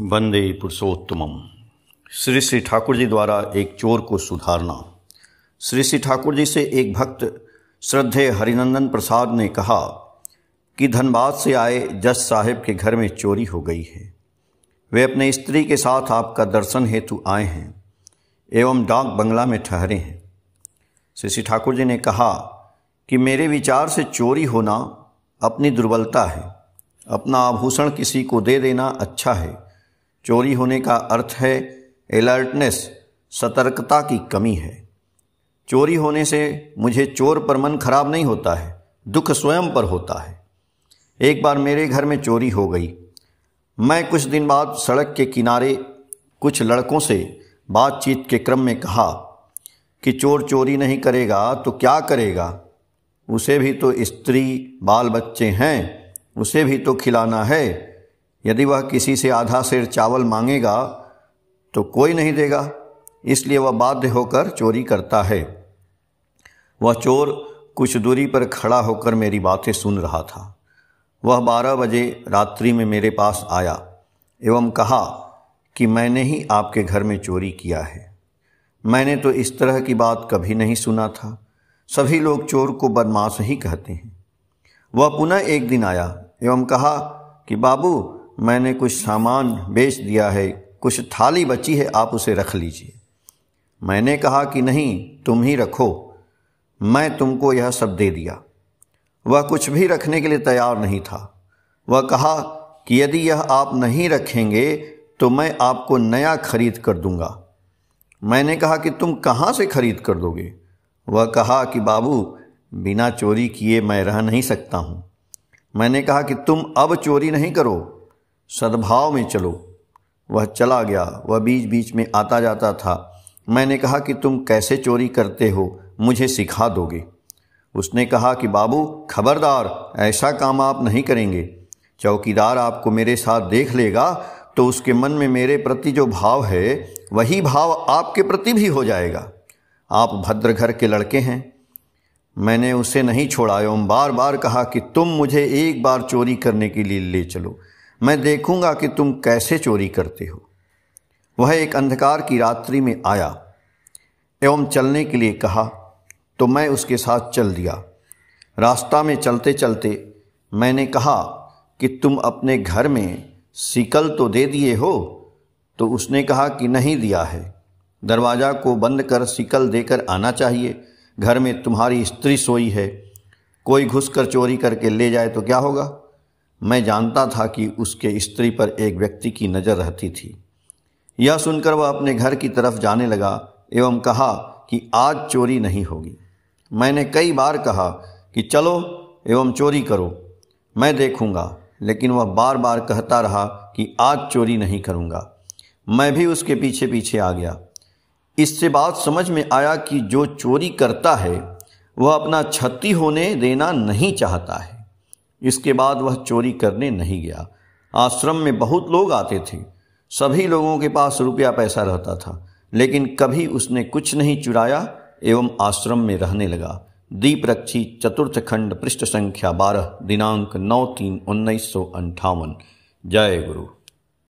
वंदे पुरुषोत्तम श्री श्री ठाकुर जी द्वारा एक चोर को सुधारना श्री श्री ठाकुर जी से एक भक्त श्रद्धे हरिनंदन प्रसाद ने कहा कि धनबाद से आए जस साहिब के घर में चोरी हो गई है वे अपने स्त्री के साथ आपका दर्शन हेतु आए हैं एवं डाक बंगला में ठहरे हैं श्री श्री ठाकुर जी ने कहा कि मेरे विचार से चोरी होना अपनी दुर्बलता है अपना आभूषण किसी को दे देना अच्छा है चोरी होने का अर्थ है अलर्टनेस सतर्कता की कमी है चोरी होने से मुझे चोर पर मन खराब नहीं होता है दुख स्वयं पर होता है एक बार मेरे घर में चोरी हो गई मैं कुछ दिन बाद सड़क के किनारे कुछ लड़कों से बातचीत के क्रम में कहा कि चोर चोरी नहीं करेगा तो क्या करेगा उसे भी तो स्त्री बाल बच्चे हैं उसे भी तो खिलाना है यदि वह किसी से आधा सिर चावल मांगेगा तो कोई नहीं देगा इसलिए वह बाध्य होकर चोरी करता है वह चोर कुछ दूरी पर खड़ा होकर मेरी बातें सुन रहा था वह बारह बजे रात्रि में मेरे पास आया एवं कहा कि मैंने ही आपके घर में चोरी किया है मैंने तो इस तरह की बात कभी नहीं सुना था सभी लोग चोर को बदमाश ही कहते हैं वह पुनः एक दिन आया एवं कहा कि बाबू मैंने कुछ सामान बेच दिया है कुछ थाली बची है आप उसे रख लीजिए मैंने कहा कि नहीं तुम ही रखो मैं तुमको यह सब दे दिया वह कुछ भी रखने के लिए तैयार नहीं था वह कहा कि यदि यह आप नहीं रखेंगे तो मैं आपको नया खरीद कर दूंगा मैंने कहा कि तुम कहाँ से खरीद कर दोगे वह कहा कि बाबू बिना चोरी किए मैं रह नहीं सकता हूँ मैंने कहा कि तुम अब चोरी नहीं करो सद्भाव में चलो वह चला गया वह बीच बीच में आता जाता था मैंने कहा कि तुम कैसे चोरी करते हो मुझे सिखा दोगे उसने कहा कि बाबू खबरदार ऐसा काम आप नहीं करेंगे चौकीदार आपको मेरे साथ देख लेगा तो उसके मन में मेरे प्रति जो भाव है वही भाव आपके प्रति भी हो जाएगा आप भद्र घर के लड़के हैं मैंने उसे नहीं छोड़ा एवं बार बार कहा कि तुम मुझे एक बार चोरी करने के लिए ले चलो मैं देखूंगा कि तुम कैसे चोरी करते हो वह एक अंधकार की रात्रि में आया एवं चलने के लिए कहा तो मैं उसके साथ चल दिया रास्ता में चलते चलते मैंने कहा कि तुम अपने घर में सिकल तो दे दिए हो तो उसने कहा कि नहीं दिया है दरवाज़ा को बंद कर सिकल देकर आना चाहिए घर में तुम्हारी स्त्री सोई है कोई घुसकर चोरी करके ले जाए तो क्या होगा मैं जानता था कि उसके स्त्री पर एक व्यक्ति की नज़र रहती थी यह सुनकर वह अपने घर की तरफ जाने लगा एवं कहा कि आज चोरी नहीं होगी मैंने कई बार कहा कि चलो एवं चोरी करो मैं देखूंगा लेकिन वह बार बार कहता रहा कि आज चोरी नहीं करूंगा मैं भी उसके पीछे पीछे आ गया इससे बात समझ में आया कि जो चोरी करता है वह अपना क्षति होने देना नहीं चाहता है इसके बाद वह चोरी करने नहीं गया आश्रम में बहुत लोग आते थे सभी लोगों के पास रुपया पैसा रहता था लेकिन कभी उसने कुछ नहीं चुराया एवं आश्रम में रहने लगा दीप रक्षी चतुर्थ खंड पृष्ठ संख्या बारह दिनांक नौ तीन उन्नीस सौ अंठावन जय गुरु